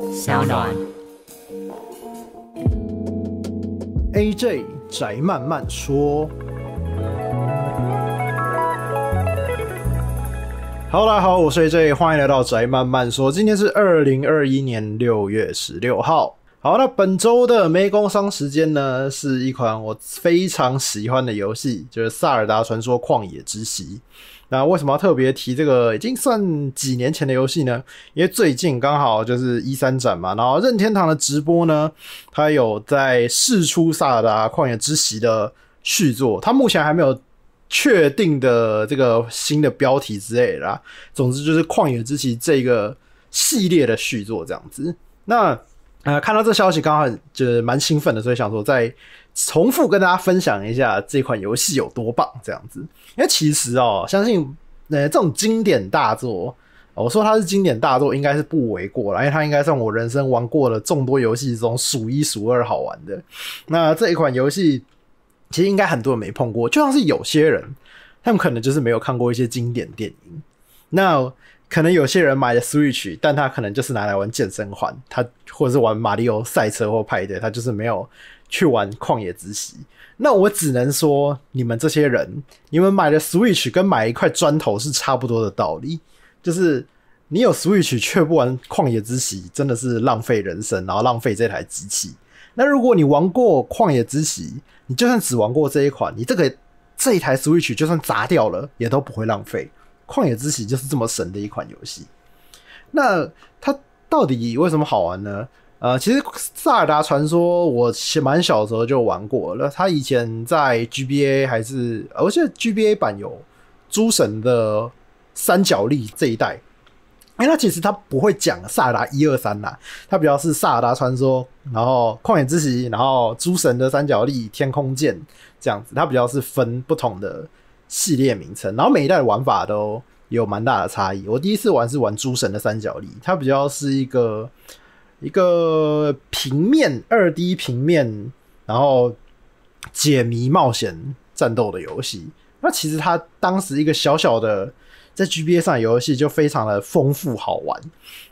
Sound On。AJ 宅慢慢说。h e 大家好，我是 AJ，欢迎来到宅慢慢说。今天是二零二一年六月十六号。好，那本周的没工商时间呢，是一款我非常喜欢的游戏，就是《萨尔达传说：旷野之息》。那为什么要特别提这个已经算几年前的游戏呢？因为最近刚好就是一三展嘛，然后任天堂的直播呢，它有在试出《萨尔达：旷野之息》的续作，它目前还没有确定的这个新的标题之类的。总之就是《旷野之息》这个系列的续作这样子。那呃，看到这消息，刚好就是蛮兴奋的，所以想说再重复跟大家分享一下这款游戏有多棒，这样子。因为其实哦，相信呃，这种经典大作，我说它是经典大作，应该是不为过了，因为它应该算我人生玩过的众多游戏中数一数二好玩的。那这一款游戏，其实应该很多人没碰过，就像是有些人，他们可能就是没有看过一些经典电影。那可能有些人买了 Switch，但他可能就是拿来玩健身环，他或者是玩马里奥赛车或派对，他就是没有去玩旷野之息。那我只能说，你们这些人，你们买的 Switch 跟买一块砖头是差不多的道理。就是你有 Switch 却不玩旷野之息，真的是浪费人生，然后浪费这台机器。那如果你玩过旷野之息，你就算只玩过这一款，你这个这一台 Switch 就算砸掉了，也都不会浪费。旷野之息就是这么神的一款游戏，那它到底为什么好玩呢？呃，其实《萨尔达传说》我蛮小时候就玩过了，它以前在 G B A 还是而且 G B A 版有《诸神的三角力》这一代，哎，它其实它不会讲萨尔达一二三呐，它比较是萨尔达传说，然后旷野之息，然后《诸神的三角力》《天空剑》这样子，它比较是分不同的。系列名称，然后每一代玩法都有蛮大的差异。我第一次玩是玩《诸神的三角力》，它比较是一个一个平面二 D 平面，然后解谜、冒险、战斗的游戏。那其实它当时一个小小的在 GBA 上游戏就非常的丰富好玩，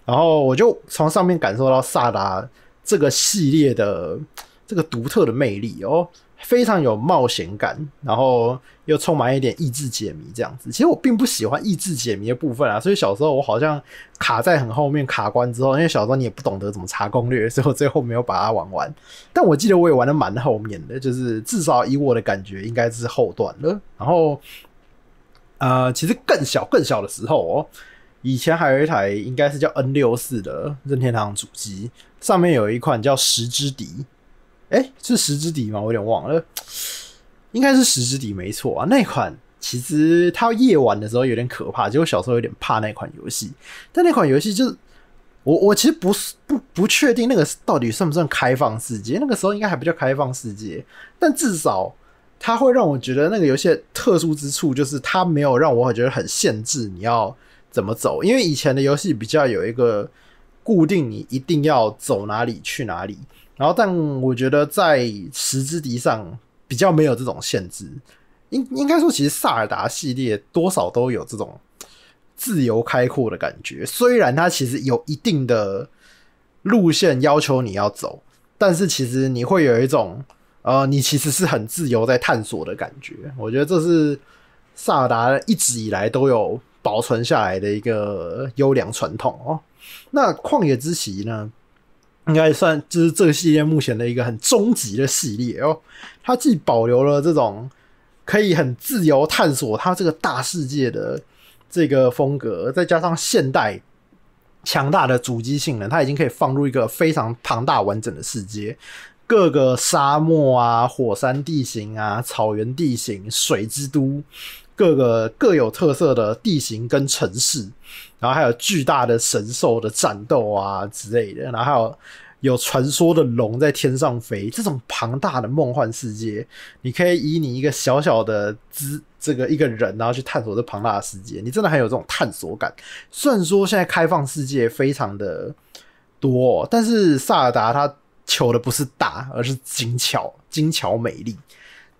然后我就从上面感受到《萨达这个系列的这个独特的魅力哦。非常有冒险感，然后又充满一点益智解谜这样子。其实我并不喜欢益智解谜的部分啊，所以小时候我好像卡在很后面卡关之后，因为小时候你也不懂得怎么查攻略，所以我最后没有把它玩完。但我记得我也玩的蛮后面的，就是至少以我的感觉应该是后段了。然后，呃，其实更小更小的时候哦，以前还有一台应该是叫 N 六四的任天堂主机，上面有一款叫《十之敌》。哎，是食之敌吗？我有点忘了，应该是食之敌没错啊。那款其实它夜晚的时候有点可怕，结果小时候有点怕那款游戏。但那款游戏就是我，我其实不不不确定那个到底算不算开放世界。那个时候应该还不叫开放世界，但至少它会让我觉得那个游戏特殊之处就是它没有让我觉得很限制你要怎么走，因为以前的游戏比较有一个固定，你一定要走哪里去哪里。然后，但我觉得在《十之敌》上比较没有这种限制，应应该说，其实《萨尔达》系列多少都有这种自由开阔的感觉。虽然它其实有一定的路线要求你要走，但是其实你会有一种呃，你其实是很自由在探索的感觉。我觉得这是萨尔达一直以来都有保存下来的一个优良传统哦。那《旷野之息》呢？应该算就是这个系列目前的一个很终极的系列哦，它既保留了这种可以很自由探索它这个大世界的这个风格，再加上现代强大的主机性能，它已经可以放入一个非常庞大完整的世界，各个沙漠啊、火山地形啊、草原地形、水之都。各个各有特色的地形跟城市，然后还有巨大的神兽的战斗啊之类的，然后还有有传说的龙在天上飞，这种庞大的梦幻世界，你可以以你一个小小的资这个一个人，然后去探索这庞大的世界，你真的很有这种探索感。虽然说现在开放世界非常的多，但是萨尔达它求的不是大，而是精巧、精巧美丽。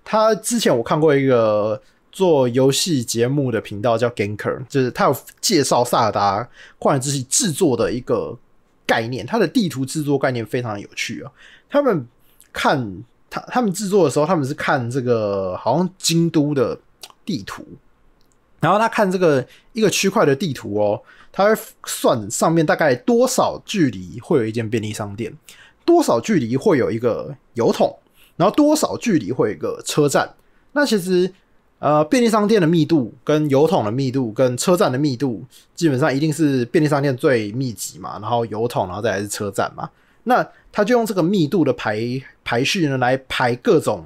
他之前我看过一个。做游戏节目的频道叫 Ganker，就是他有介绍《萨尔达：旷野之息》制作的一个概念，它的地图制作概念非常有趣啊。他们看他他们制作的时候，他们是看这个好像京都的地图，然后他看这个一个区块的地图哦，他会算上面大概多少距离会有一间便利商店，多少距离会有一个油桶，然后多少距离会有一个车站。那其实。呃，便利商店的密度、跟油桶的密度、跟车站的密度，基本上一定是便利商店最密集嘛。然后油桶，然后再来是车站嘛。那他就用这个密度的排排序呢，来排各种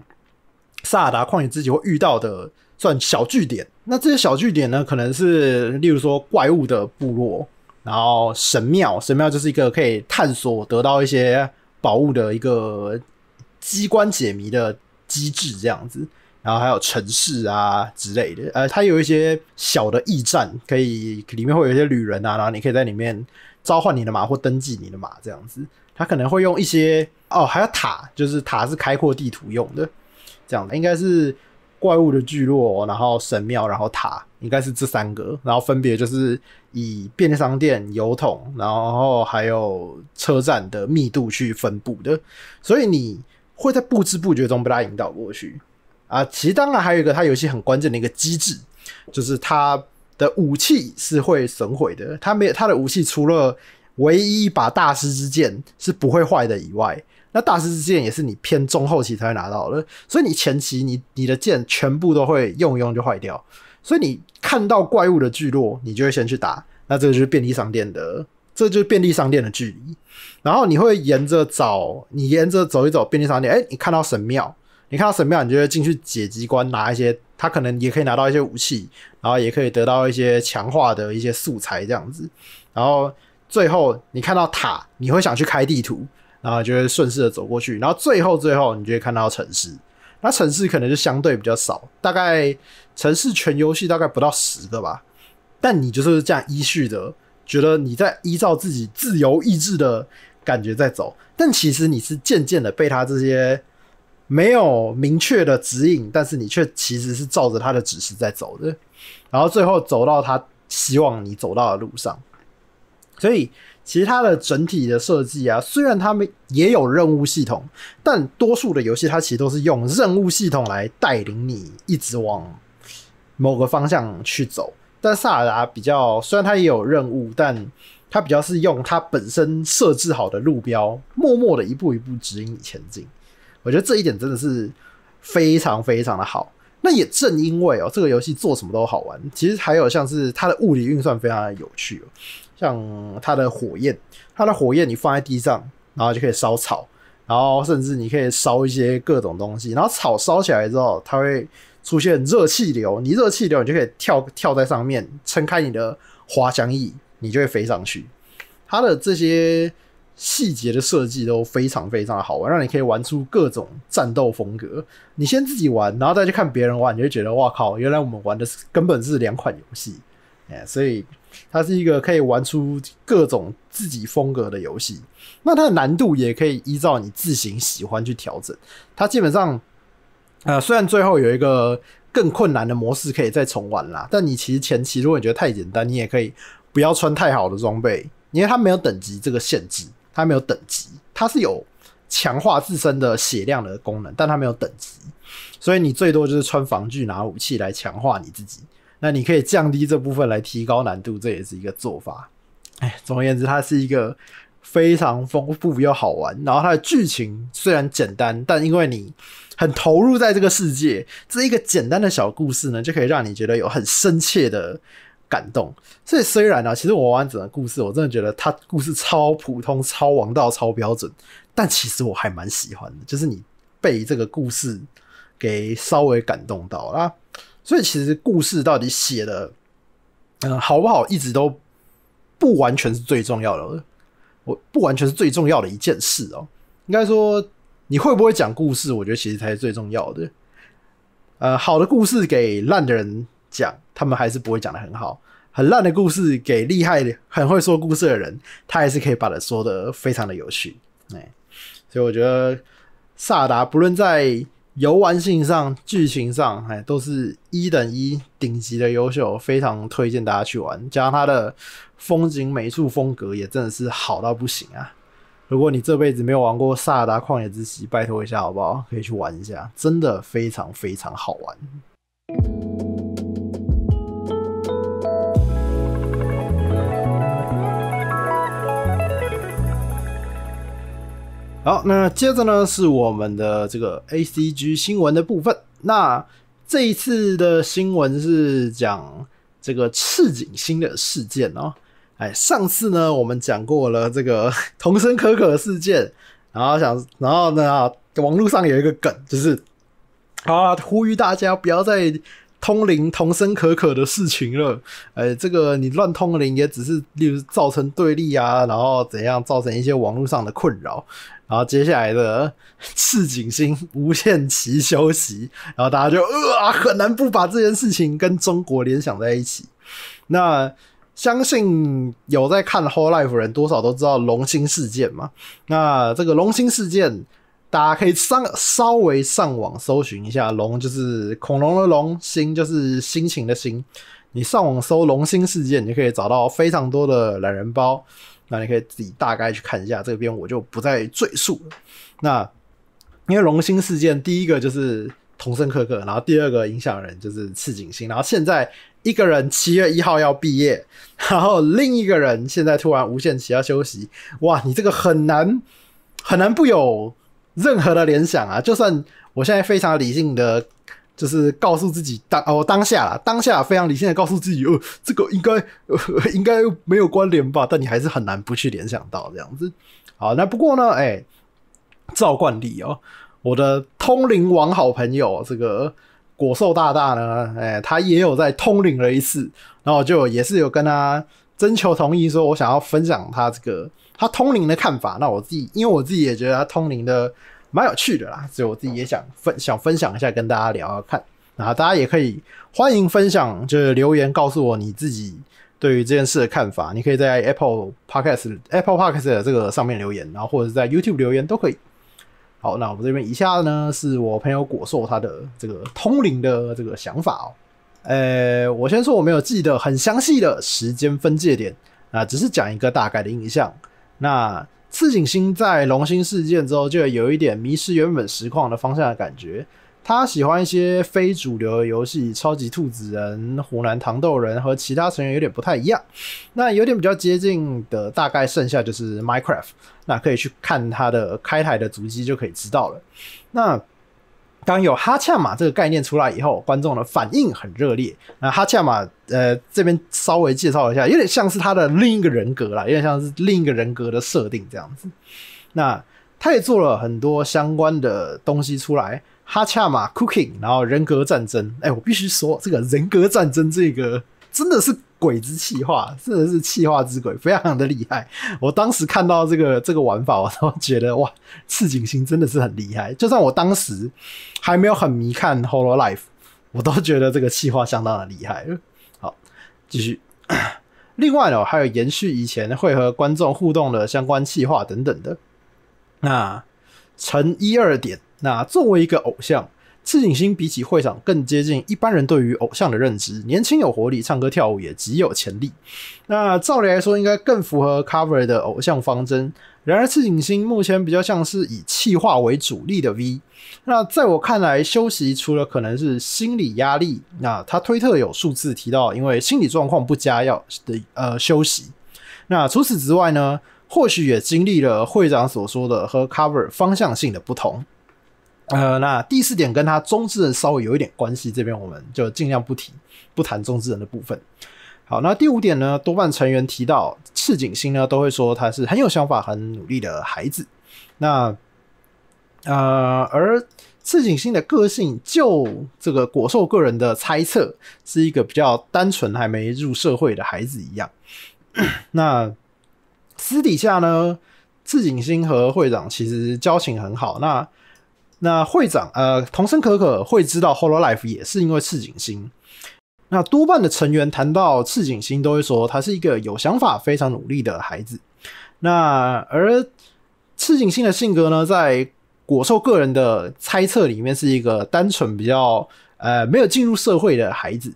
萨达矿野自己会遇到的算小据点。那这些小据点呢，可能是例如说怪物的部落，然后神庙，神庙就是一个可以探索得到一些宝物的一个机关解谜的机制，这样子。然后还有城市啊之类的，呃，它有一些小的驿站，可以里面会有一些旅人啊，然后你可以在里面召唤你的马或登记你的马，这样子。它可能会用一些哦，还有塔，就是塔是开阔地图用的，这样的应该是怪物的聚落，然后神庙，然后塔，应该是这三个，然后分别就是以便利商店、油桶，然后还有车站的密度去分布的，所以你会在不知不觉中被它引导过去。啊，其实当然还有一个，它游戏很关键的一个机制，就是它的武器是会损毁的。它没它的武器，除了唯一一把大师之剑是不会坏的以外，那大师之剑也是你偏中后期才会拿到的。所以你前期，你你的剑全部都会用一用就坏掉。所以你看到怪物的聚落，你就会先去打。那这个就是便利商店的，这就是便利商店的距离。然后你会沿着找，你沿着走一走便利商店，哎，你看到神庙。你看到神庙，你就会进去解机关，拿一些，他可能也可以拿到一些武器，然后也可以得到一些强化的一些素材这样子。然后最后你看到塔，你会想去开地图，然后就会顺势的走过去。然后最后最后，你就会看到城市。那城市可能就相对比较少，大概城市全游戏大概不到十个吧。但你就是这样依序的，觉得你在依照自己自由意志的感觉在走，但其实你是渐渐的被他这些。没有明确的指引，但是你却其实是照着他的指示在走的，然后最后走到他希望你走到的路上。所以，其他的整体的设计啊，虽然他们也有任务系统，但多数的游戏它其实都是用任务系统来带领你一直往某个方向去走。但萨尔达比较，虽然他也有任务，但他比较是用他本身设置好的路标，默默的一步一步指引你前进。我觉得这一点真的是非常非常的好。那也正因为哦，这个游戏做什么都好玩。其实还有像是它的物理运算非常的有趣，像它的火焰，它的火焰你放在地上，然后就可以烧草，然后甚至你可以烧一些各种东西。然后草烧起来之后，它会出现热气流，你热气流你就可以跳跳在上面，撑开你的滑翔翼，你就会飞上去。它的这些。细节的设计都非常非常的好玩，让你可以玩出各种战斗风格。你先自己玩，然后再去看别人玩，你就觉得哇靠，原来我们玩的是根本是两款游戏，哎，所以它是一个可以玩出各种自己风格的游戏。那它的难度也可以依照你自行喜欢去调整。它基本上，呃，虽然最后有一个更困难的模式可以再重玩啦，但你其实前期如果你觉得太简单，你也可以不要穿太好的装备，因为它没有等级这个限制。它没有等级，它是有强化自身的血量的功能，但它没有等级，所以你最多就是穿防具拿武器来强化你自己。那你可以降低这部分来提高难度，这也是一个做法。哎，总而言之，它是一个非常丰富又好玩，然后它的剧情虽然简单，但因为你很投入在这个世界，这一个简单的小故事呢，就可以让你觉得有很深切的。感动，所以虽然呢，其实我完整的故事，我真的觉得他故事超普通、超王道、超标准，但其实我还蛮喜欢的，就是你被这个故事给稍微感动到啦。所以其实故事到底写的嗯好不好，一直都不完全是最重要的，我不完全是最重要的一件事哦。应该说你会不会讲故事，我觉得其实才是最重要的。呃，好的故事给烂的人。讲他们还是不会讲的很好，很烂的故事给厉害、很会说故事的人，他还是可以把它说的非常的有趣。哎，所以我觉得《萨达》不论在游玩性上、剧情上，哎，都是一等一顶级的优秀，非常推荐大家去玩。加上它的风景美术风格也真的是好到不行啊！如果你这辈子没有玩过《萨达：旷野之息》，拜托一下好不好？可以去玩一下，真的非常非常好玩。好，那接着呢是我们的这个 A C G 新闻的部分。那这一次的新闻是讲这个赤井星的事件哦。哎，上次呢我们讲过了这个 童声可可事件，然后想，然后呢网络上有一个梗，就是啊呼吁大家不要再。通灵同声可可的事情了，呃，这个你乱通灵也只是，例如造成对立啊，然后怎样造成一些网络上的困扰，然后接下来的赤井星无限期休息，然后大家就啊很难不把这件事情跟中国联想在一起。那相信有在看《Whole Life》人多少都知道龙星事件嘛？那这个龙星事件。大家可以上稍微上网搜寻一下，龙就是恐龙的龙，星就是心情的星。你上网搜“龙星事件”，你就可以找到非常多的懒人包。那你可以自己大概去看一下，这边我就不再赘述了。那因为龙星事件，第一个就是同声可可，然后第二个影响人就是赤井星。然后现在一个人七月一号要毕业，然后另一个人现在突然无限期要休息。哇，你这个很难很难不有。任何的联想啊，就算我现在非常理性的，就是告诉自己当哦当下啦，当下非常理性的告诉自己，哦这个应该 应该没有关联吧，但你还是很难不去联想到这样子。好，那不过呢，哎，照惯例哦，我的通灵王好朋友这个果兽大大呢，哎，他也有在通灵了一次，然后就也是有跟他征求同意，说我想要分享他这个。他通灵的看法，那我自己因为我自己也觉得他通灵的蛮有趣的啦，所以我自己也想分想分享一下，跟大家聊聊看。然后大家也可以欢迎分享，就是留言告诉我你自己对于这件事的看法。你可以在 Apple Podcasts、Apple Podcasts 这个上面留言，然后或者是在 YouTube 留言都可以。好，那我们这边以下呢是我朋友果硕他的这个通灵的这个想法哦。呃，我先说我没有记得很详细的时间分界点啊，只是讲一个大概的印象。那次井星在龙星事件之后，就有一点迷失原本实况的方向的感觉。他喜欢一些非主流的游戏，超级兔子人、湖南糖豆人和其他成员有点不太一样。那有点比较接近的，大概剩下就是 Minecraft。那可以去看他的开台的足迹，就可以知道了。那。当有哈恰玛这个概念出来以后，观众的反应很热烈。那哈恰玛，呃，这边稍微介绍一下，有点像是他的另一个人格啦，有点像是另一个人格的设定这样子。那他也做了很多相关的东西出来，哈恰玛 cooking，然后人格战争。哎，我必须说，这个人格战争这个。真的是鬼之气化，真的是气化之鬼，非常的厉害。我当时看到这个这个玩法，我都觉得哇，赤井心真的是很厉害。就算我当时还没有很迷看《Holo Life》，我都觉得这个气化相当的厉害了。好，继续。另外呢，还有延续以前会和观众互动的相关气化等等的。那乘一二点，那作为一个偶像。赤井星比起会长更接近一般人对于偶像的认知，年轻有活力，唱歌跳舞也极有潜力。那照理来说，应该更符合 Cover 的偶像方针。然而，赤井星目前比较像是以气化为主力的 V。那在我看来，休息除了可能是心理压力，那他推特有数字提到，因为心理状况不佳要的呃休息。那除此之外呢，或许也经历了会长所说的和 Cover 方向性的不同。呃，那第四点跟他中之人稍微有一点关系，这边我们就尽量不提，不谈中之人的部分。好，那第五点呢，多半成员提到赤井星呢，都会说他是很有想法、很努力的孩子。那呃，而赤井星的个性，就这个果兽个人的猜测，是一个比较单纯、还没入社会的孩子一样。那私底下呢，赤井星和会长其实交情很好。那那会长，呃，童生可可会知道《Holo Life》也是因为赤井星。那多半的成员谈到赤井星，都会说他是一个有想法、非常努力的孩子。那而赤井星的性格呢，在果兽个人的猜测里面是一个单纯、比较呃没有进入社会的孩子。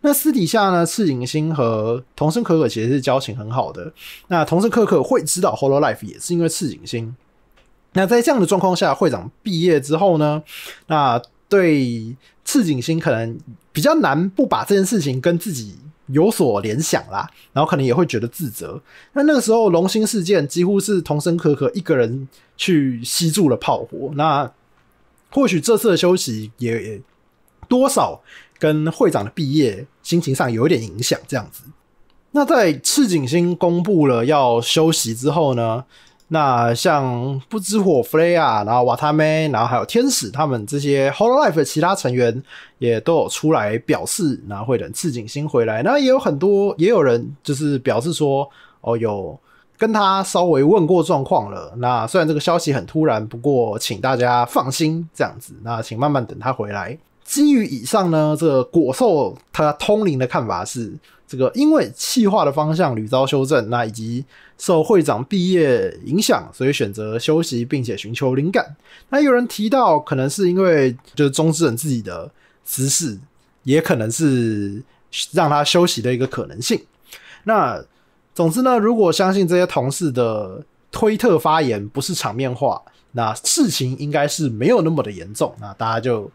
那私底下呢，赤井星和童生可可其实是交情很好的。那童生可可会知道《Holo Life》也是因为赤井星。那在这样的状况下，会长毕业之后呢？那对赤井星可能比较难不把这件事情跟自己有所联想啦，然后可能也会觉得自责。那那个时候龙星事件几乎是童生可可一个人去吸住了炮火。那或许这次的休息也多少跟会长的毕业心情上有一点影响。这样子，那在赤井星公布了要休息之后呢？那像不知火 Flay 啊，然后瓦塔梅，然后还有天使，他们这些《Whole Life》的其他成员也都有出来表示，然后会等赤井星回来。那也有很多，也有人就是表示说，哦，有跟他稍微问过状况了。那虽然这个消息很突然，不过请大家放心，这样子，那请慢慢等他回来。基于以上呢，这个果兽他通灵的看法是，这个因为气化的方向屡遭修正，那以及受会长毕业影响，所以选择休息并且寻求灵感。那有人提到，可能是因为就是中之人自己的私事，也可能是让他休息的一个可能性。那总之呢，如果相信这些同事的推特发言不是场面话，那事情应该是没有那么的严重。那大家就。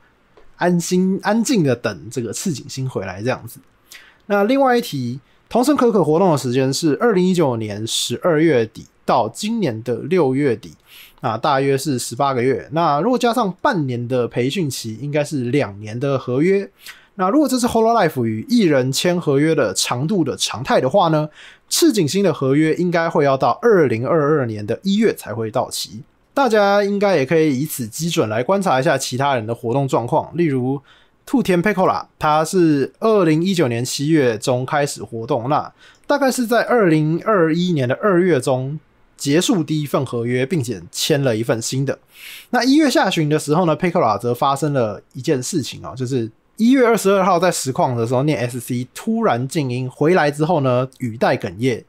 安心安静的等这个赤井星回来这样子。那另外一题，同声可可活动的时间是二零一九年十二月底到今年的六月底，啊，大约是十八个月。那如果加上半年的培训期，应该是两年的合约。那如果这是 Holo l i v e 与艺人签合约的长度的常态的话呢？赤井星的合约应该会要到二零二二年的一月才会到期。大家应该也可以以此基准来观察一下其他人的活动状况，例如兔田佩可拉，他是二零一九年七月中开始活动，那大概是在二零二一年的二月中结束第一份合约，并且签了一份新的。那一月下旬的时候呢，佩可拉则发生了一件事情哦，就是一月二十二号在实况的时候念 SC 突然静音，回来之后呢，语带哽咽。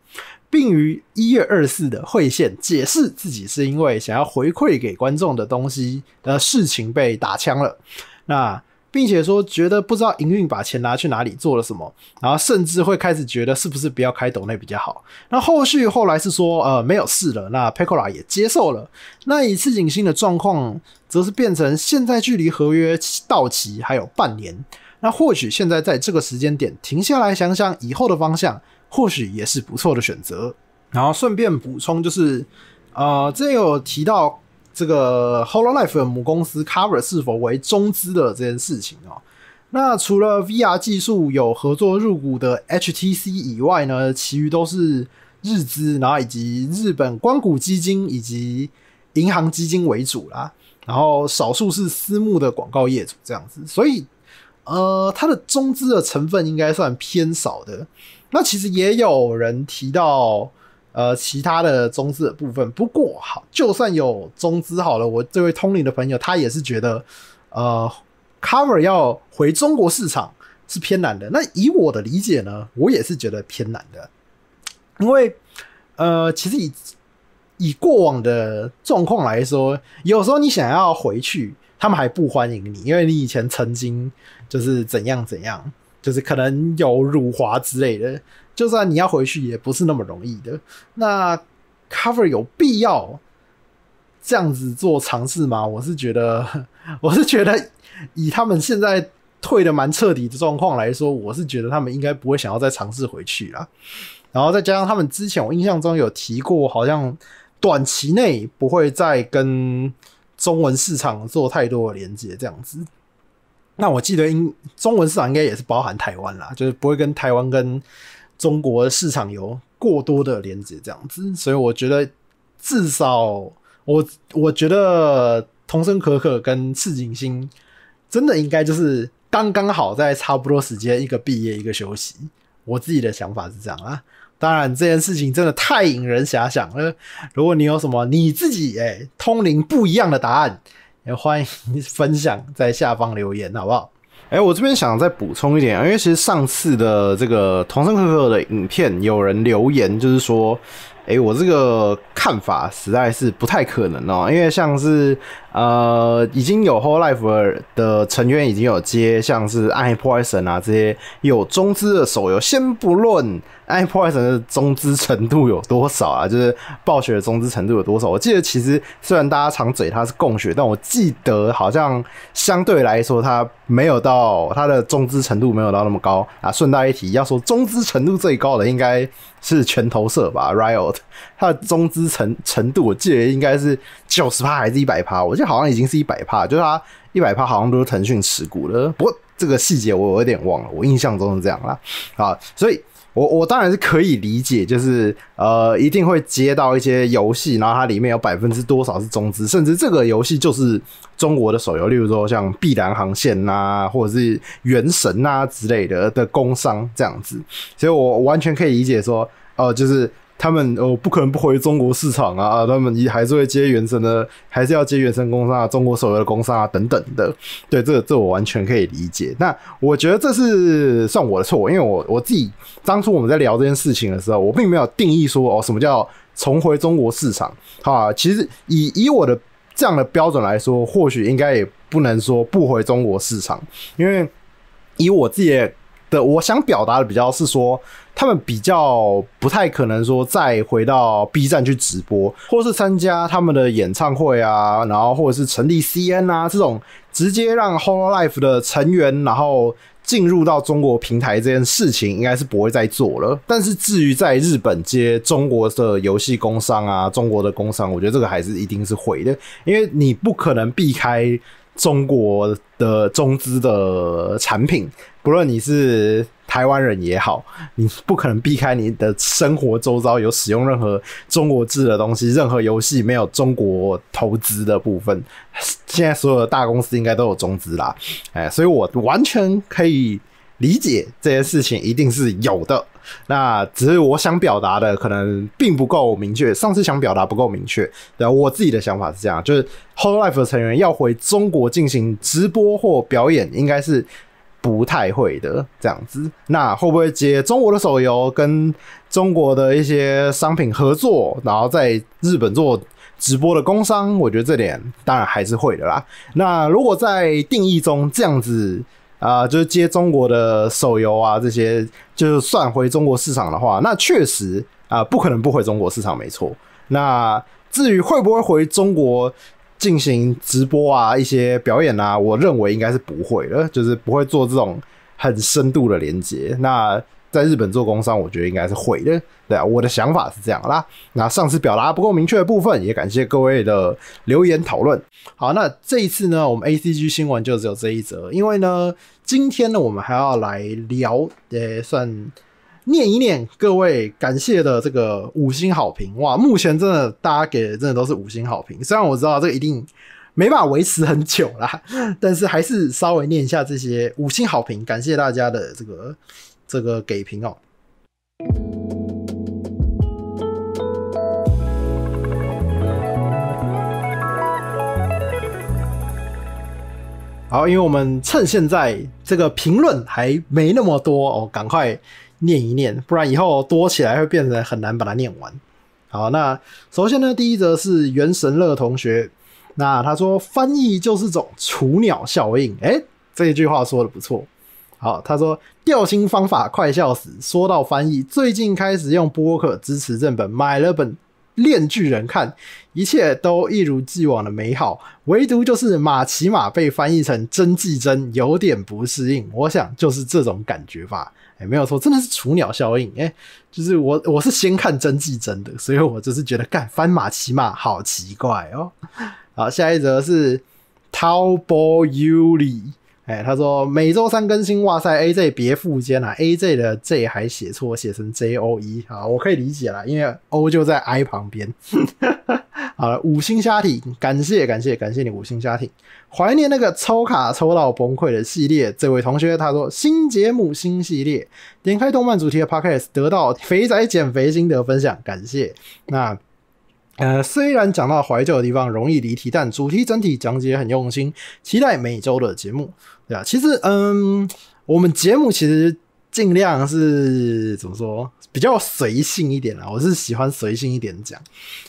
并于一月二四的会线解释自己是因为想要回馈给观众的东西的事情被打枪了，那并且说觉得不知道营运把钱拿去哪里做了什么，然后甚至会开始觉得是不是不要开抖内比较好。那后续后来是说呃没有事了，那 Pekola 也接受了。那以次井星的状况，则是变成现在距离合约到期还有半年，那或许现在在这个时间点停下来想想以后的方向。或许也是不错的选择。然后顺便补充，就是，呃，这有提到这个 Holo Life 母公司 Cover 是否为中资的这件事情啊。那除了 VR 技术有合作入股的 HTC 以外呢，其余都是日资，然后以及日本光谷基金以及银行基金为主啦。然后少数是私募的广告业主这样子，所以呃，它的中资的成分应该算偏少的。那其实也有人提到，呃，其他的中资的部分。不过好，就算有中资好了，我这位通灵的朋友他也是觉得，呃，Cover 要回中国市场是偏难的。那以我的理解呢，我也是觉得偏难的，因为呃，其实以以过往的状况来说，有时候你想要回去，他们还不欢迎你，因为你以前曾经就是怎样怎样。就是可能有辱华之类的，就算你要回去也不是那么容易的。那 Cover 有必要这样子做尝试吗？我是觉得，我是觉得以他们现在退的蛮彻底的状况来说，我是觉得他们应该不会想要再尝试回去了。然后再加上他们之前我印象中有提过，好像短期内不会再跟中文市场做太多的连接，这样子。那我记得，英中文市场应该也是包含台湾啦，就是不会跟台湾跟中国市场有过多的连接这样子，所以我觉得至少我我觉得童声可可跟赤井星真的应该就是刚刚好在差不多时间，一个毕业一个休息。我自己的想法是这样啦。当然这件事情真的太引人遐想了。如果你有什么你自己哎通灵不一样的答案。也欢迎 分享在下方留言，好不好？哎，我这边想再补充一点因为其实上次的这个同声可可》的影片，有人留言就是说，哎，我这个看法实在是不太可能哦，因为像是。呃，已经有 Whole Life 的成员已经有接，像是《Poison》啊这些有中资的手游。先不论《Poison》的中资程度有多少啊，就是暴雪的中资程度有多少？我记得其实虽然大家常嘴它是供血，但我记得好像相对来说它没有到它的中资程度没有到那么高啊。顺带一提，要说中资程度最高的应该是拳头社吧，Riot。它的中资程程度，我记得应该是九十趴还是一百趴？我记得好像已经是一百趴，就是它一百趴好像都是腾讯持股了。不过这个细节我有点忘了，我印象中是这样啦。啊，所以我我当然是可以理解，就是呃，一定会接到一些游戏，然后它里面有百分之多少是中资，甚至这个游戏就是中国的手游，例如说像《碧蓝航线》呐，或者是《原神》呐之类的的工商这样子，所以我完全可以理解说，呃，就是。他们哦，不可能不回中国市场啊！他们也还是会接原神的，还是要接原神工商啊，中国手游的工商啊等等的。对，这这我完全可以理解。那我觉得这是算我的错因为我我自己当初我们在聊这件事情的时候，我并没有定义说哦什么叫重回中国市场啊。其实以以我的这样的标准来说，或许应该也不能说不回中国市场，因为以我自己。的我想表达的比较是说，他们比较不太可能说再回到 B 站去直播，或是参加他们的演唱会啊，然后或者是成立 CN 啊这种直接让 h o l e Life 的成员然后进入到中国平台这件事情，应该是不会再做了。但是至于在日本接中国的游戏工商啊，中国的工商，我觉得这个还是一定是会的，因为你不可能避开。中国的中资的产品，不论你是台湾人也好，你不可能避开你的生活周遭有使用任何中国制的东西，任何游戏没有中国投资的部分，现在所有的大公司应该都有中资啦，哎，所以我完全可以理解这些事情一定是有的。那只是我想表达的，可能并不够明确。上次想表达不够明确，然后我自己的想法是这样：就是 Whole Life 的成员要回中国进行直播或表演，应该是不太会的这样子。那会不会接中国的手游跟中国的一些商品合作，然后在日本做直播的工商？我觉得这点当然还是会的啦。那如果在定义中这样子。啊，就是接中国的手游啊，这些就算回中国市场的话，那确实啊，不可能不回中国市场，没错。那至于会不会回中国进行直播啊，一些表演啊，我认为应该是不会了，就是不会做这种很深度的连接。那在日本做工商，我觉得应该是会的。对啊，我的想法是这样啦。那上次表达不够明确的部分，也感谢各位的留言讨论。好，那这一次呢，我们 A C G 新闻就只有这一则，因为呢，今天呢，我们还要来聊，呃，算念一念各位感谢的这个五星好评哇。目前真的大家给的真的都是五星好评，虽然我知道这个一定没办法维持很久啦，但是还是稍微念一下这些五星好评，感谢大家的这个这个给评哦。好，因为我们趁现在这个评论还没那么多哦，赶快念一念，不然以后多起来会变成很难把它念完。好，那首先呢，第一则是元神乐同学，那他说翻译就是种雏鸟效应，哎，这句话说的不错。好，他说掉星方法快笑死。说到翻译，最近开始用播客支持正本，买了本。炼巨人看，一切都一如既往的美好，唯独就是马奇马被翻译成真纪真，有点不适应。我想就是这种感觉吧，哎，没有错，真的是雏鸟效应。哎，就是我，我是先看真纪真的，所以我只是觉得干翻马奇马好奇怪哦。好，下一则是 Tao Bo y u l i 哎，他说每周三更新，哇塞，A J 别附间啊 a J 的 J 还写错，写成 J O E 啊，我可以理解了，因为 O 就在 I 旁边。好了，五星家庭，感谢感谢感谢你五星家庭，怀念那个抽卡抽到崩溃的系列。这位同学他说新节目新系列，点开动漫主题的 Podcast，得到肥仔减肥心得分享，感谢那。呃，虽然讲到怀旧的地方容易离题，但主题整体讲解很用心，期待每周的节目，对吧？其实，嗯，我们节目其实尽量是怎么说，比较随性一点啦。我是喜欢随性一点讲，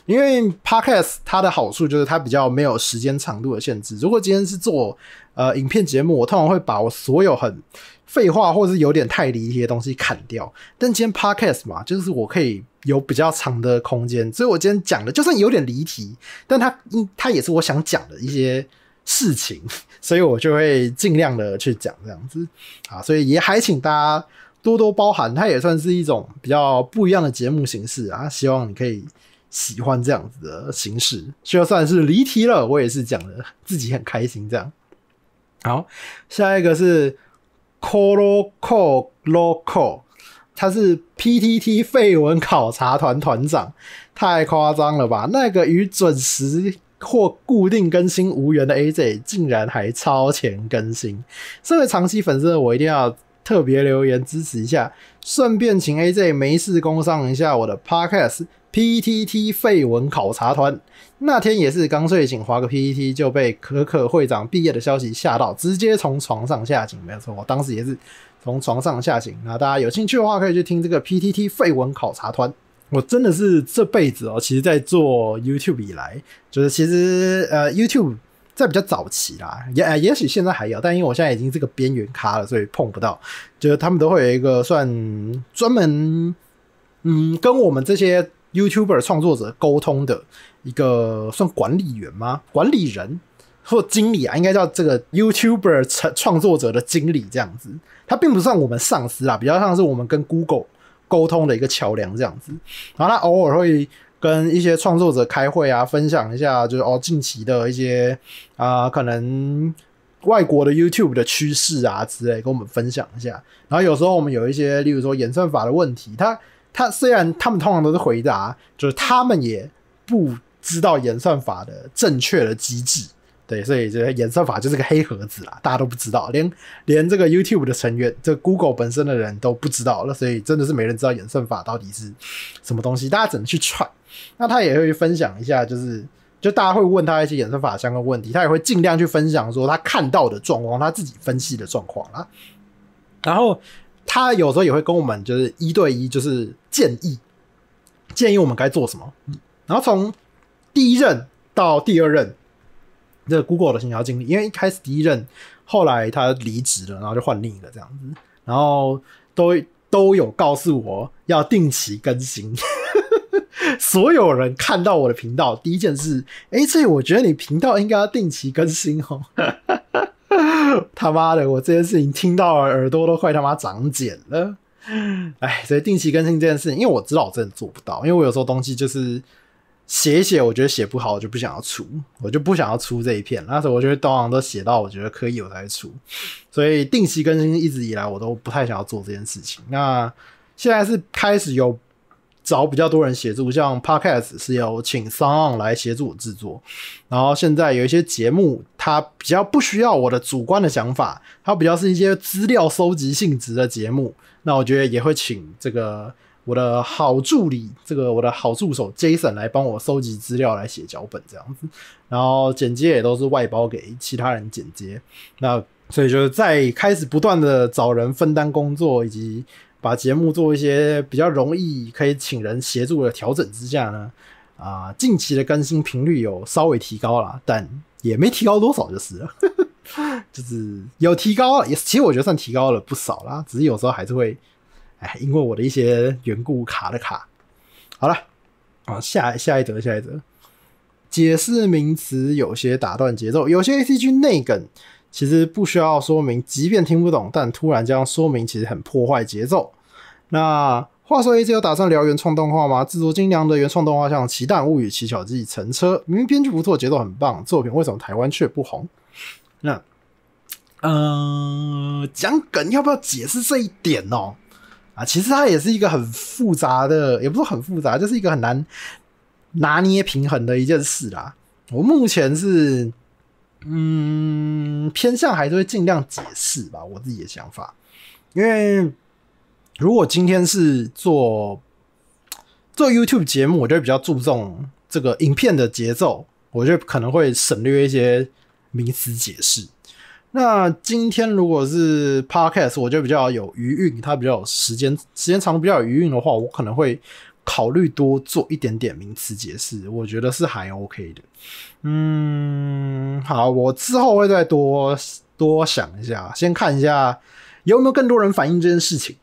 因为 podcast 它的好处就是它比较没有时间长度的限制。如果今天是做呃影片节目，我通常会把我所有很废话或者是有点太离一些东西砍掉。但今天 podcast 嘛，就是我可以。有比较长的空间，所以我今天讲的就算有点离题，但它它也是我想讲的一些事情，所以我就会尽量的去讲这样子啊，所以也还请大家多多包涵，它也算是一种比较不一样的节目形式啊，希望你可以喜欢这样子的形式，就算是离题了，我也是讲的自己很开心这样。好，下一个是 c o l o c o l o c a l 他是 P T T 废文考察团团长，太夸张了吧？那个与准时或固定更新无缘的 A J，竟然还超前更新。身为长期粉丝的我，一定要特别留言支持一下。顺便请 A J 没事工上一下我的 podcast P T T 废文考察团。那天也是刚睡醒，划个 P T T 就被可可会长毕业的消息吓到，直接从床上下井。没有错，我当时也是。从床上下行。那大家有兴趣的话，可以去听这个 PTT 废文考察团。我真的是这辈子哦，其实在做 YouTube 以来，就是其实呃 YouTube 在比较早期啦，也也许现在还有，但因为我现在已经是个边缘咖了，所以碰不到。就是他们都会有一个算专门嗯跟我们这些 YouTuber 创作者沟通的一个算管理员吗？管理人。做经理啊，应该叫这个 YouTuber 创创作者的经理这样子，他并不算我们上司啊，比较像是我们跟 Google 沟通的一个桥梁这样子。然后他偶尔会跟一些创作者开会啊，分享一下，就是哦近期的一些啊可能外国的 YouTube 的趋势啊之类，跟我们分享一下。然后有时候我们有一些，例如说演算法的问题，他他虽然他们通常都是回答，就是他们也不知道演算法的正确的机制。对，所以这个颜法就是个黑盒子啦，大家都不知道，连连这个 YouTube 的成员，这 Google 本身的人都不知道，那所以真的是没人知道衍生法到底是什么东西，大家只能去揣。那他也会分享一下，就是就大家会问他一些衍生法相关问题，他也会尽量去分享说他看到的状况，他自己分析的状况啦。然后他有时候也会跟我们就是一对一，就是建议，建议我们该做什么。然后从第一任到第二任。这 Google 的营销经理，因为一开始第一任，后来他离职了，然后就换另一个这样子，然后都都有告诉我要定期更新。所有人看到我的频道，第一件事，哎，这我觉得你频道应该要定期更新哦。他妈的，我这件事情听到耳朵都快他妈长茧了。哎，所以定期更新这件事情，因为我知道我真的做不到，因为我有时候东西就是。写一写，我觉得写不好，我就不想要出，我就不想要出这一篇。那时候我觉得都好都写到我觉得可以，我才出。所以定期更新一直以来我都不太想要做这件事情。那现在是开始有找比较多人协助，像 Podcast 是有请商 n 来协助我制作。然后现在有一些节目，它比较不需要我的主观的想法，它比较是一些资料收集性质的节目。那我觉得也会请这个。我的好助理，这个我的好助手 Jason 来帮我收集资料，来写脚本这样子，然后剪接也都是外包给其他人剪接，那所以就是在开始不断的找人分担工作，以及把节目做一些比较容易可以请人协助的调整之下呢，啊，近期的更新频率有稍微提高了，但也没提高多少，就是，就是有提高也其实我觉得算提高了不少啦，只是有时候还是会。哎，因为我的一些缘故卡了卡，好了，啊下下一则下一则，解释名词有些打断节奏，有些 A T G 内梗其实不需要说明，即便听不懂，但突然这样说明其实很破坏节奏。那话说 A T 有打算聊原创动画吗？制作精良的原创动画像《奇蛋物语》《奇巧计》《乘车》，明明编剧不错，节奏很棒，作品为什么台湾却不红？那，呃，讲梗要不要解释这一点哦？啊，其实它也是一个很复杂的，也不是很复杂，就是一个很难拿捏平衡的一件事啦。我目前是，嗯，偏向还是会尽量解释吧，我自己的想法。因为如果今天是做做 YouTube 节目，我就比较注重这个影片的节奏，我就可能会省略一些名词解释。那今天如果是 podcast，我就比较有余韵，它比较有时间时间长，比较有余韵的话，我可能会考虑多做一点点名词解释，我觉得是还 OK 的。嗯，好，我之后会再多多想一下，先看一下有没有更多人反映这件事情，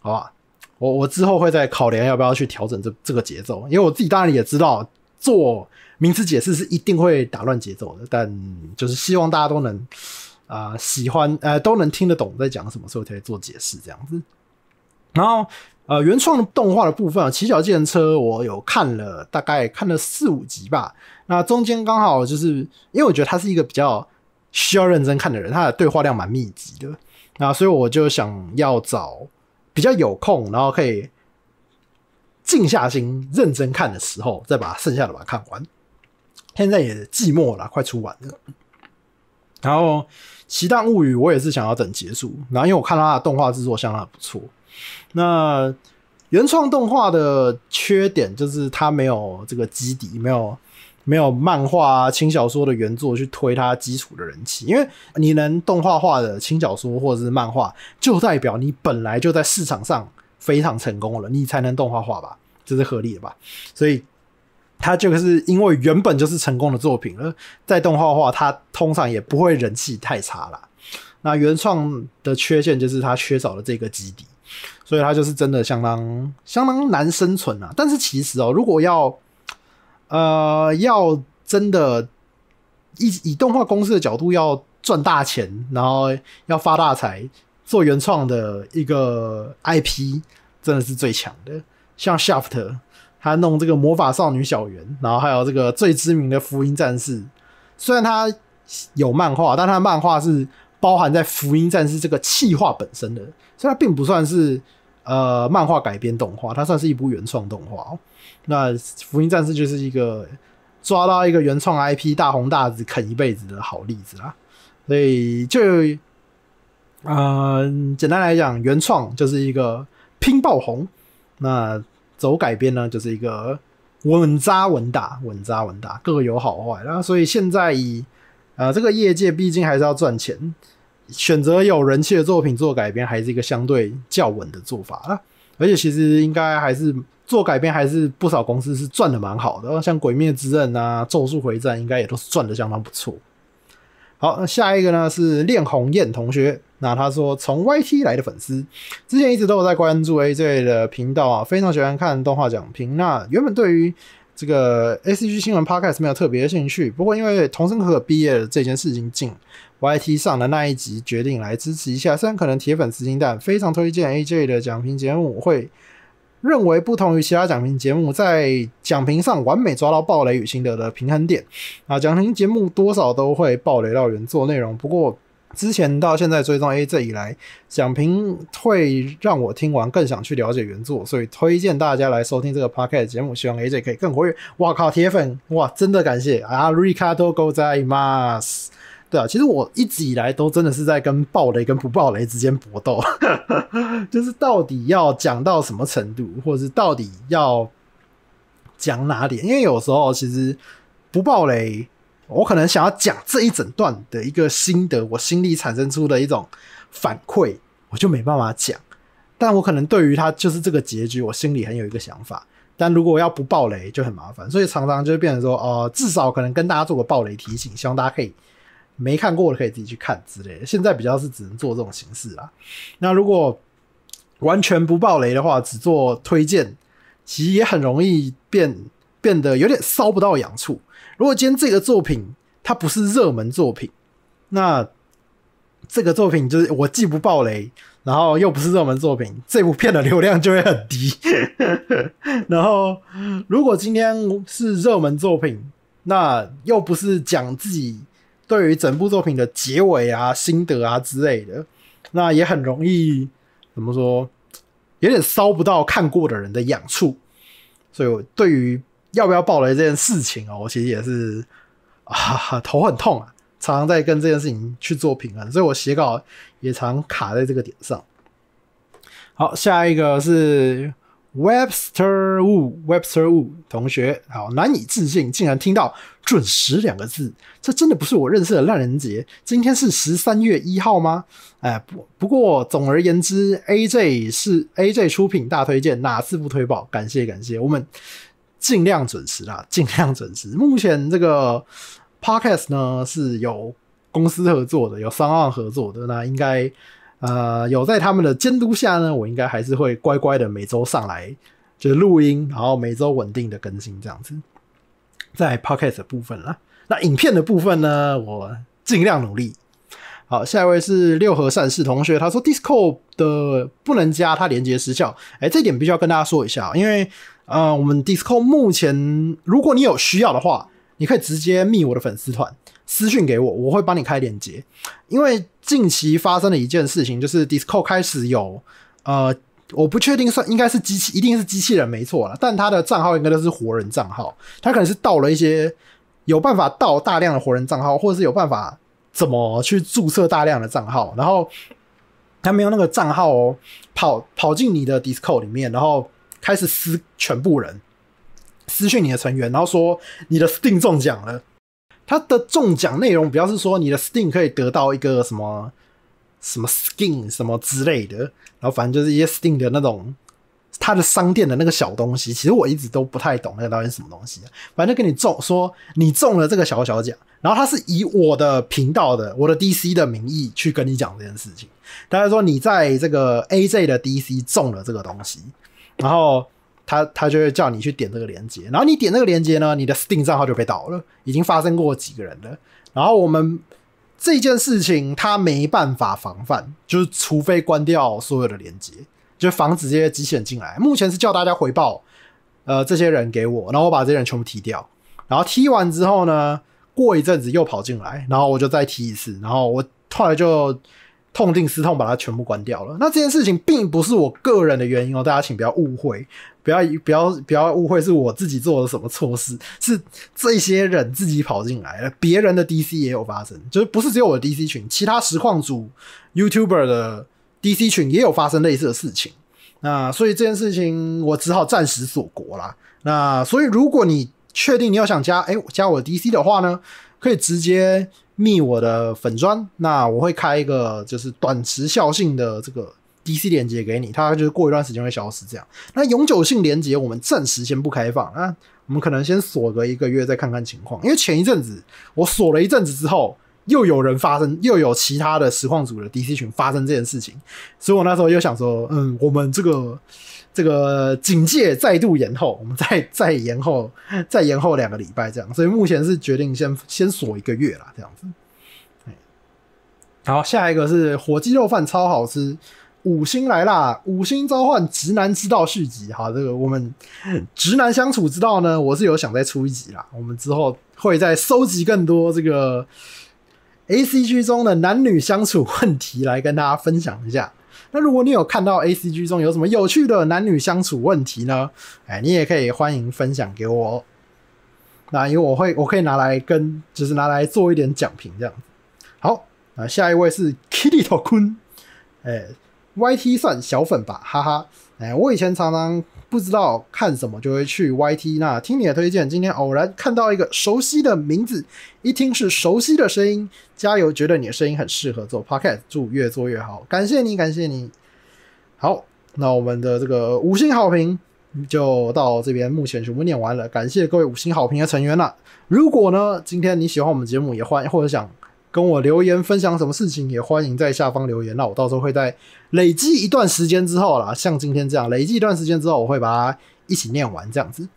好吧？我我之后会再考量要不要去调整这这个节奏，因为我自己当然也知道做名词解释是一定会打乱节奏的，但就是希望大家都能。啊，喜欢呃都能听得懂，在讲什么，所以才做解释这样子。然后呃，原创动画的部分啊，《起小电车》，我有看了大概看了四五集吧。那中间刚好就是因为我觉得它是一个比较需要认真看的人，它的对话量蛮密集的那所以我就想要找比较有空，然后可以静下心认真看的时候，再把剩下的把它看完。现在也寂寞了，快出完了，然后。奇蛋物语，我也是想要等结束。然后，因为我看到它的动画制作相当不错。那原创动画的缺点就是它没有这个基底，没有没有漫画啊、轻小说的原作去推它基础的人气。因为你能动画化的轻小说或者是漫画，就代表你本来就在市场上非常成功了，你才能动画化吧？这是合理的吧？所以。它就是因为原本就是成功的作品了，在动画化它通常也不会人气太差啦。那原创的缺陷就是它缺少了这个基底，所以它就是真的相当相当难生存啊。但是其实哦，如果要呃要真的以以动画公司的角度要赚大钱，然后要发大财，做原创的一个 IP 真的是最强的，像 s h a f t 他弄这个魔法少女小圆，然后还有这个最知名的福音战士。虽然他有漫画，但他漫画是包含在福音战士这个气化本身的，所以它并不算是呃漫画改编动画，它算是一部原创动画。那福音战士就是一个抓到一个原创 IP 大红大紫、啃一辈子的好例子啦。所以就呃，简单来讲，原创就是一个拼爆红。那走改编呢，就是一个稳扎稳打，稳扎稳打，各有好坏。然后，所以现在以呃这个业界毕竟还是要赚钱，选择有人气的作品做改编，还是一个相对较稳的做法。啦。而且其实应该还是做改编，还是不少公司是赚的蛮好的，像《鬼灭之刃》啊，《咒术回战》应该也都是赚的相当不错。好，那下一个呢是恋红燕同学。那他说从 YT 来的粉丝，之前一直都有在关注 AJ 的频道啊，非常喜欢看动画讲评。那原本对于这个 S G 新闻 Podcast 没有特别的兴趣，不过因为同声可可毕业的这件事情，进 YT 上的那一集，决定来支持一下。虽然可能铁粉死金但非常推荐 AJ 的讲评节目。会认为不同于其他讲评节目，在讲评上完美抓到暴雷与心得的平衡点啊。讲评节目多少都会暴雷到原作内容，不过。之前到现在追踪 A Z 以来，讲评会让我听完更想去了解原作，所以推荐大家来收听这个 podcast 节目，希望 A Z 可以更活跃。哇靠，铁粉哇，真的感谢啊，Ricardo g o m a s 对啊，其实我一直以来都真的是在跟暴雷跟不暴雷之间搏斗，就是到底要讲到什么程度，或者是到底要讲哪点？因为有时候其实不暴雷。我可能想要讲这一整段的一个心得，我心里产生出的一种反馈，我就没办法讲。但我可能对于他就是这个结局，我心里很有一个想法。但如果要不暴雷就很麻烦，所以常常就变成说，哦，至少可能跟大家做个暴雷提醒，希望大家可以没看过的可以自己去看之类的。现在比较是只能做这种形式啦。那如果完全不暴雷的话，只做推荐，其实也很容易变变得有点烧不到痒处。如果今天这个作品它不是热门作品，那这个作品就是我既不爆雷，然后又不是热门作品，这部片的流量就会很低。然后如果今天是热门作品，那又不是讲自己对于整部作品的结尾啊、心得啊之类的，那也很容易怎么说，有点烧不到看过的人的痒处，所以我对于。要不要爆雷这件事情哦，我其实也是啊，头很痛啊，常常在跟这件事情去做平衡，所以我写稿也常卡在这个点上。好，下一个是 Webster Wu，Webster Wu 同学，好难以置信，竟然听到“准时”两个字，这真的不是我认识的烂人节？今天是十三月一号吗？哎，不不过总而言之，AJ 是 AJ 出品大推荐，哪次不推爆？感谢感谢，我们。尽量准时啦，尽量准时。目前这个 podcast 呢是有公司合作的，有商案合作的，那应该呃有在他们的监督下呢，我应该还是会乖乖的每周上来就是录音，然后每周稳定的更新这样子。在 podcast 部分啦，那影片的部分呢，我尽量努力。好，下一位是六合善事同学，他说 d i s c o d 的不能加，它连接失效。哎，这点必须要跟大家说一下，因为。呃，我们 Discord 目前，如果你有需要的话，你可以直接密我的粉丝团私信给我，我会帮你开链接。因为近期发生的一件事情就是，Discord 开始有呃，我不确定算应该是机器，一定是机器人没错了，但他的账号应该都是活人账号，他可能是盗了一些有办法盗大量的活人账号，或者是有办法怎么去注册大量的账号，然后他没有那个账号哦跑跑进你的 Discord 里面，然后。开始私全部人私讯你的成员，然后说你的 s t e a m 中奖了。他的中奖内容主要是说你的 s t e a m 可以得到一个什么什么 Skin 什么之类的，然后反正就是一些 s t e a m 的那种他的商店的那个小东西。其实我一直都不太懂那个到底是什么东西。反正跟你中说你中了这个小小奖，然后他是以我的频道的我的 DC 的名义去跟你讲这件事情。大家说你在这个 AJ 的 DC 中了这个东西。然后他他就会叫你去点这个链接，然后你点那个链接呢，你的 Steam 账号就被盗了，已经发生过几个人了。然后我们这件事情他没办法防范，就是除非关掉所有的链接，就防止这些机器人进来。目前是叫大家回报，呃，这些人给我，然后我把这些人全部踢掉。然后踢完之后呢，过一阵子又跑进来，然后我就再踢一次，然后我后来就。痛定思痛，把它全部关掉了。那这件事情并不是我个人的原因哦，大家请不要误会，不要、不要、不要误会是我自己做了什么错事，是这些人自己跑进来了。别人的 DC 也有发生，就是不是只有我的 DC 群，其他实况组、YouTuber 的 DC 群也有发生类似的事情。那所以这件事情我只好暂时锁国啦。那所以如果你确定你要想加，哎，加我 DC 的话呢，可以直接。密我的粉砖，那我会开一个就是短时效性的这个 D C 连接给你，它就是过一段时间会消失。这样，那永久性连接我们暂时先不开放啊，我们可能先锁个一个月再看看情况，因为前一阵子我锁了一阵子之后，又有人发生，又有其他的实况组的 D C 群发生这件事情，所以我那时候又想说，嗯，我们这个。这个警戒再度延后，我们再再延后，再延后两个礼拜这样，所以目前是决定先先锁一个月啦，这样子。好，下一个是火鸡肉饭超好吃，五星来啦！五星召唤直男之道续集，好，这个我们直男相处之道呢，我是有想再出一集啦，我们之后会再收集更多这个 A C G 中的男女相处问题来跟大家分享一下。那如果你有看到 A C G 中有什么有趣的男女相处问题呢？哎，你也可以欢迎分享给我。那因为我会我可以拿来跟，就是拿来做一点讲评这样子。好，那下一位是 Kitty 头坤，哎，YT 算小粉吧，哈哈，哎，我以前常常。不知道看什么，就会去 YT 那听你的推荐。今天偶然看到一个熟悉的名字，一听是熟悉的声音，加油！觉得你的声音很适合做 Podcast，祝越做越好。感谢你，感谢你。好，那我们的这个五星好评就到这边，目前全部念完了。感谢各位五星好评的成员了。如果呢，今天你喜欢我们节目，也欢或者想。跟我留言分享什么事情也欢迎在下方留言。那我到时候会在累积一段时间之后啦，像今天这样累积一段时间之后，我会把它一起念完这样子。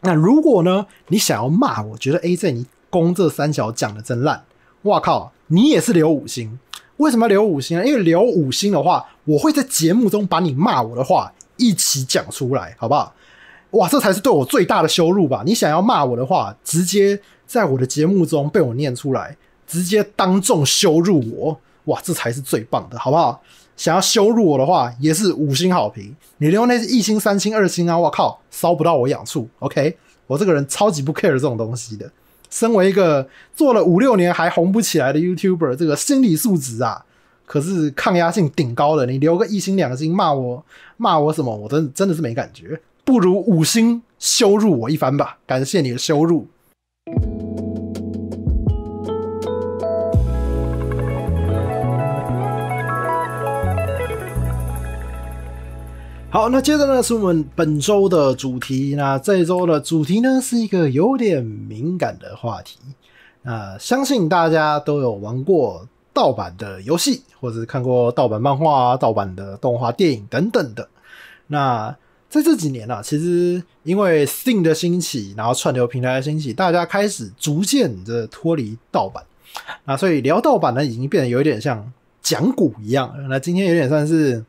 那如果呢，你想要骂我，觉得 a 在你攻这三小讲的真烂，哇靠，你也是留五星？为什么留五星啊？因为留五星的话，我会在节目中把你骂我的话一起讲出来，好不好？哇，这才是对我最大的羞辱吧！你想要骂我的话，直接在我的节目中被我念出来。直接当众羞辱我，哇，这才是最棒的，好不好？想要羞辱我的话，也是五星好评。你留那是一星、三星、二星啊，我靠，烧不到我痒处。OK，我这个人超级不 care 这种东西的。身为一个做了五六年还红不起来的 YouTuber，这个心理素质啊，可是抗压性顶高的。你留个一星、两星，骂我，骂我什么，我真真的是没感觉。不如五星羞辱我一番吧，感谢你的羞辱。好，那接着呢，是我们本周的主题。那这一周的主题呢，是一个有点敏感的话题。那相信大家都有玩过盗版的游戏，或者是看过盗版漫画、盗版的动画、电影等等的。那在这几年呢，其实因为 Steam 的兴起，然后串流平台的兴起，大家开始逐渐的脱离盗版。那所以聊盗版呢，已经变得有点像讲古一样。那今天有点算是。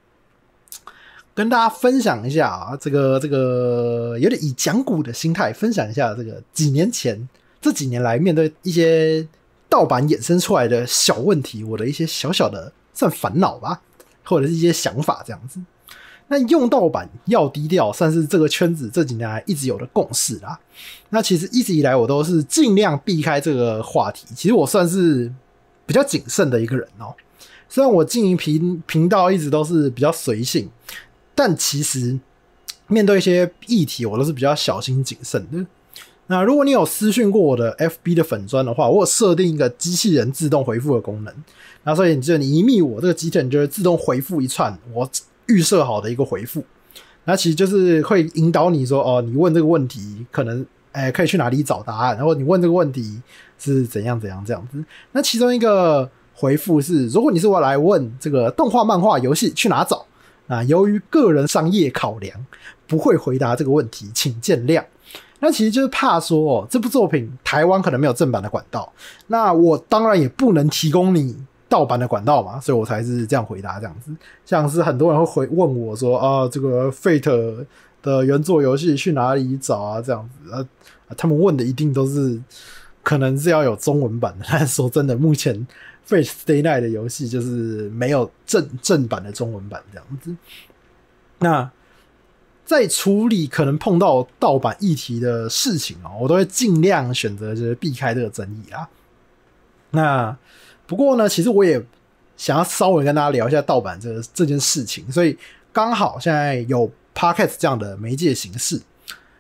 跟大家分享一下啊，这个这个有点以讲股的心态分享一下，这个几年前这几年来面对一些盗版衍生出来的小问题，我的一些小小的算烦恼吧，或者是一些想法这样子。那用盗版要低调，算是这个圈子这几年来一直有的共识啦。那其实一直以来我都是尽量避开这个话题，其实我算是比较谨慎的一个人哦。虽然我经营频频道一直都是比较随性。但其实，面对一些议题，我都是比较小心谨慎的。那如果你有私讯过我的 FB 的粉砖的话，我设定一个机器人自动回复的功能。那所以，你就你一密我，这个机器人就会自动回复一串我预设好的一个回复。那其实就是会引导你说，哦，你问这个问题，可能哎可以去哪里找答案。然后你问这个问题是怎样怎样这样子。那其中一个回复是，如果你是我来问这个动画、漫画、游戏去哪找。啊，由于个人商业考量，不会回答这个问题，请见谅。那其实就是怕说哦，这部作品台湾可能没有正版的管道，那我当然也不能提供你盗版的管道嘛，所以我才是这样回答这样子。像是很多人会回问我说，啊，这个《Fate》的原作游戏去哪里找啊？这样子，啊，他们问的一定都是，可能是要有中文版的。但说真的，目前。f i h s t a y Night》的游戏就是没有正正版的中文版这样子。那在处理可能碰到盗版议题的事情哦，我都会尽量选择就是避开这个争议啦。那不过呢，其实我也想要稍微跟大家聊一下盗版这这件事情，所以刚好现在有 Podcast 这样的媒介形式，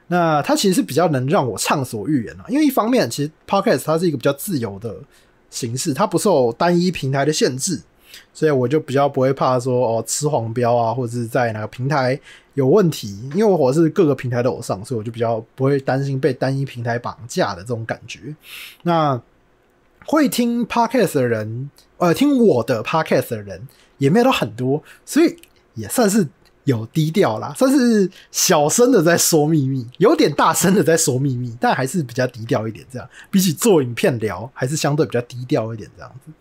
那它其实是比较能让我畅所欲言啊，因为一方面其实 Podcast 它是一个比较自由的。形式，它不受单一平台的限制，所以我就比较不会怕说哦吃黄标啊，或者是在哪个平台有问题，因为我是各个平台都上，所以我就比较不会担心被单一平台绑架的这种感觉。那会听 podcast 的人，呃，听我的 podcast 的人也没有到很多，所以也算是。有低调啦，算是小声的在说秘密，有点大声的在说秘密，但还是比较低调一点。这样比起做影片聊，还是相对比较低调一点。这样子，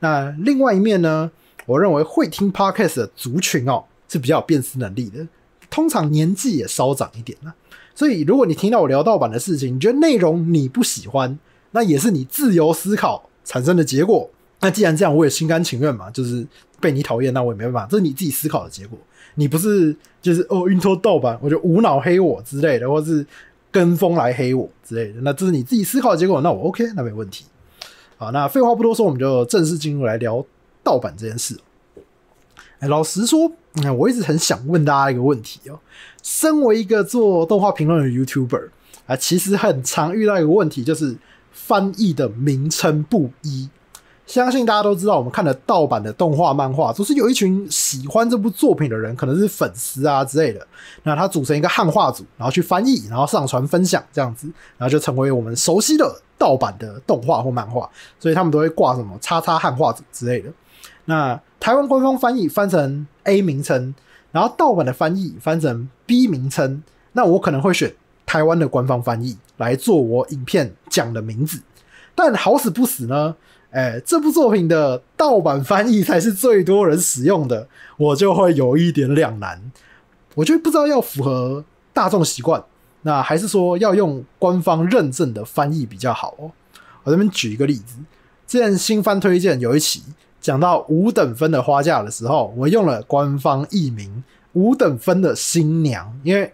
那另外一面呢？我认为会听 Podcast 的族群哦，是比较有辨识能力的，通常年纪也稍长一点啦。所以，如果你听到我聊盗版的事情，你觉得内容你不喜欢，那也是你自由思考产生的结果。那既然这样，我也心甘情愿嘛，就是被你讨厌，那我也没办法，这是你自己思考的结果。你不是就是哦运作盗版，我就无脑黑我之类的，或是跟风来黑我之类的，那这是你自己思考的结果，那我 OK，那没问题。好，那废话不多说，我们就正式进入来聊盗版这件事。哎，老实说，那我一直很想问大家一个问题哦。身为一个做动画评论的 YouTuber 啊，其实很常遇到一个问题，就是翻译的名称不一。相信大家都知道，我们看的盗版的动画、漫画，都是有一群喜欢这部作品的人，可能是粉丝啊之类的。那他组成一个汉化组，然后去翻译，然后上传分享这样子，然后就成为我们熟悉的盗版的动画或漫画。所以他们都会挂什么“叉叉汉化组”之类的。那台湾官方翻译翻成 A 名称，然后盗版的翻译翻成 B 名称。那我可能会选台湾的官方翻译来做我影片讲的名字，但好死不死呢？哎，这部作品的盗版翻译才是最多人使用的，我就会有一点两难，我就不知道要符合大众习惯，那还是说要用官方认证的翻译比较好哦。我这边举一个例子，之前新番推荐有一期讲到五等分的花嫁的时候，我用了官方译名“五等分的新娘”，因为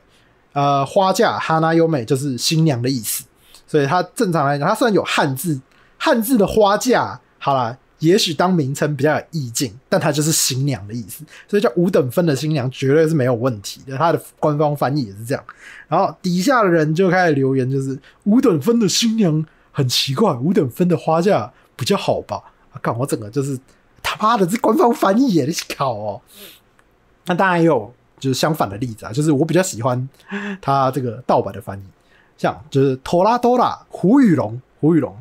呃花嫁哈娜优美就是新娘的意思，所以它正常来讲，它虽然有汉字。汉字的花嫁，好了，也许当名称比较有意境，但它就是新娘的意思，所以叫五等分的新娘，绝对是没有问题的。它的官方翻译也是这样。然后底下的人就开始留言，就是五等分的新娘很奇怪，五等分的花嫁比较好吧？看我整个就是他妈的，这官方翻译也考哦。那当然也有，就是相反的例子啊，就是我比较喜欢他这个盗版的翻译，像就是托拉多拉胡雨龙，胡雨龙。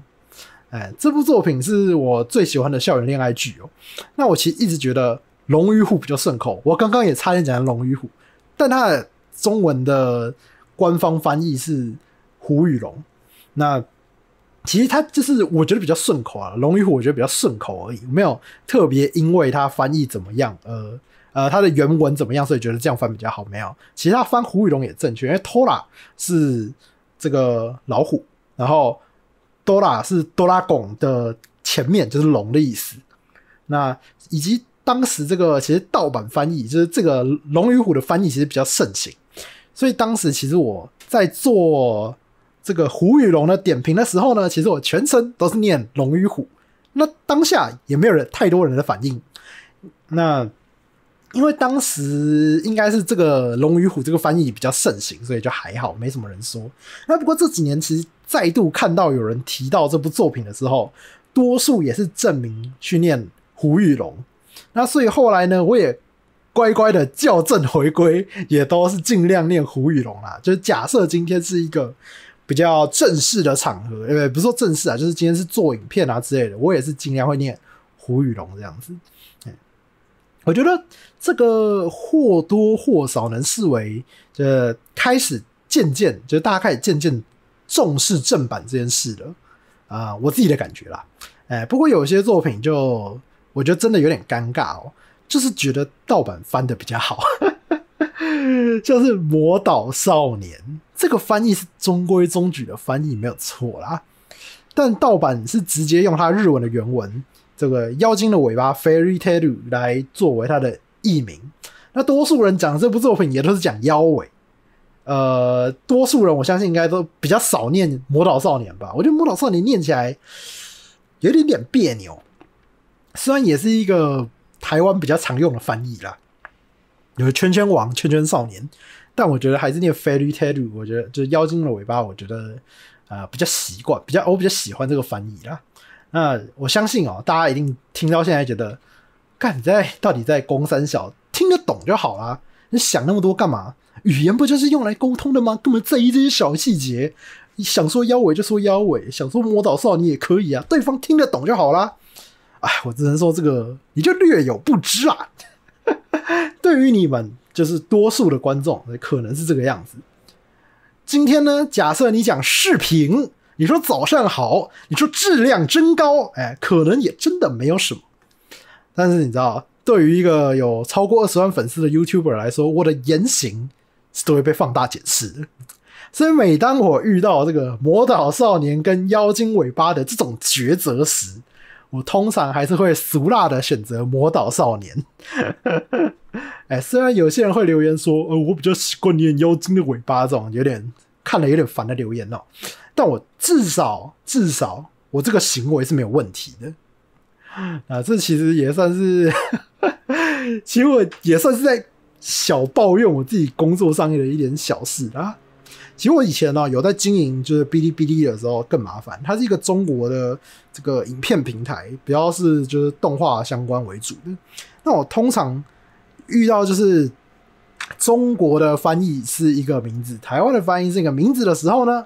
哎，这部作品是我最喜欢的校园恋爱剧哦。那我其实一直觉得《龙与虎》比较顺口，我刚刚也差点讲成《龙与虎》，但它的中文的官方翻译是《虎与龙》。那其实它就是我觉得比较顺口啊，《龙与虎》我觉得比较顺口而已，没有特别因为它翻译怎么样，呃呃，它的原文怎么样，所以觉得这样翻比较好。没有，其实它翻《虎与龙》也正确，因为“偷拉”是这个老虎，然后。多拉是多拉贡的前面，就是龙的意思。那以及当时这个其实盗版翻译，就是这个龙与虎的翻译其实比较盛行。所以当时其实我在做这个虎与龙的点评的时候呢，其实我全程都是念龙与虎。那当下也没有人太多人的反应。那因为当时应该是这个龙与虎这个翻译比较盛行，所以就还好，没什么人说。那不过这几年其实。再度看到有人提到这部作品的时候，多数也是证明去念胡雨龙。那所以后来呢，我也乖乖的校正回归，也都是尽量念胡雨龙啦。就是假设今天是一个比较正式的场合，哎，不是说正式啊，就是今天是做影片啊之类的，我也是尽量会念胡雨龙这样子。我觉得这个或多或少能视为，呃，开始渐渐，就是大家开始渐渐。重视正版这件事的，啊，我自己的感觉啦，哎，不过有些作品就我觉得真的有点尴尬哦，就是觉得盗版翻的比较好，就是《魔导少年》这个翻译是中规中矩的翻译没有错啦，但盗版是直接用它日文的原文“这个妖精的尾巴 ”（Fairy Tail） 来作为它的译名，那多数人讲这部作品也都是讲妖尾。呃，多数人我相信应该都比较少念《魔导少年》吧？我觉得《魔导少年》念起来有点点别扭，虽然也是一个台湾比较常用的翻译啦，有“圈圈王”“圈圈少年”，但我觉得还是念 “Fairy Tail”。我觉得就是妖精的尾巴，我觉得呃比较习惯，比较我比较喜欢这个翻译啦。那我相信哦，大家一定听到现在觉得，看你在到底在攻三小，听得懂就好啦。你想那么多干嘛？语言不就是用来沟通的吗？根本在意这些小细节。你想说腰围就说腰围，想说魔导少你也可以啊，对方听得懂就好啦。哎，我只能说这个你就略有不知啦。对于你们就是多数的观众，可能是这个样子。今天呢，假设你讲视频，你说早上好，你说质量真高，哎，可能也真的没有什么。但是你知道？对于一个有超过二十万粉丝的 YouTuber 来说，我的言行都会被放大解释。所以，每当我遇到这个魔导少年跟妖精尾巴的这种抉择时，我通常还是会俗辣的选择魔导少年。哎，虽然有些人会留言说，呃，我比较喜惯念妖精的尾巴这种有点看了有点烦的留言哦，但我至少至少我这个行为是没有问题的。啊，这其实也算是。其实我也算是在小抱怨我自己工作上面的一点小事啦。其实我以前呢有在经营就是哔哩哔哩的时候更麻烦，它是一个中国的这个影片平台，主要是就是动画相关为主的。那我通常遇到就是中国的翻译是一个名字，台湾的翻译是一个名字的时候呢，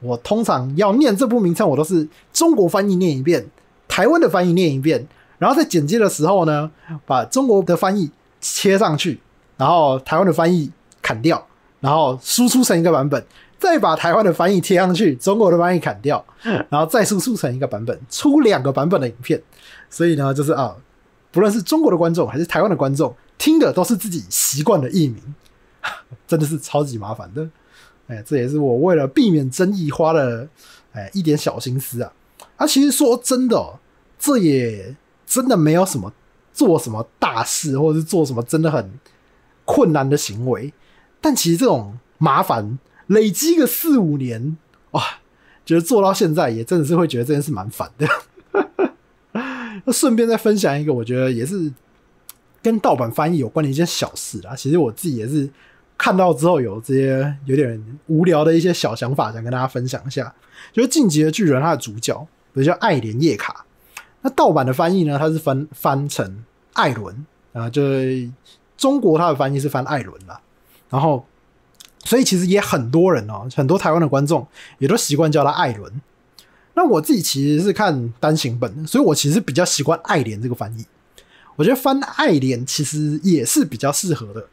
我通常要念这部名称，我都是中国翻译念一遍，台湾的翻译念一遍。然后在剪接的时候呢，把中国的翻译切上去，然后台湾的翻译砍掉，然后输出成一个版本，再把台湾的翻译贴上去，中国的翻译砍掉，然后再输出成一个版本，出两个版本的影片。所以呢，就是啊，不论是中国的观众还是台湾的观众，听的都是自己习惯的译名，真的是超级麻烦的。哎，这也是我为了避免争议花了哎一点小心思啊。啊，其实说真的，这也。真的没有什么做什么大事，或者是做什么真的很困难的行为，但其实这种麻烦累积个四五年，哇，觉得做到现在也真的是会觉得这件事蛮烦的。那顺便再分享一个，我觉得也是跟盗版翻译有关的一件小事啦。其实我自己也是看到之后有这些有点无聊的一些小想法，想跟大家分享一下。就是《进击的巨人》它的主角，如叫爱莲叶卡。那盗版的翻译呢？它是翻翻成艾伦啊，就中国它的翻译是翻艾伦了。然后，所以其实也很多人哦，很多台湾的观众也都习惯叫他艾伦。那我自己其实是看单行本，所以我其实比较习惯爱莲这个翻译。我觉得翻爱莲其实也是比较适合的，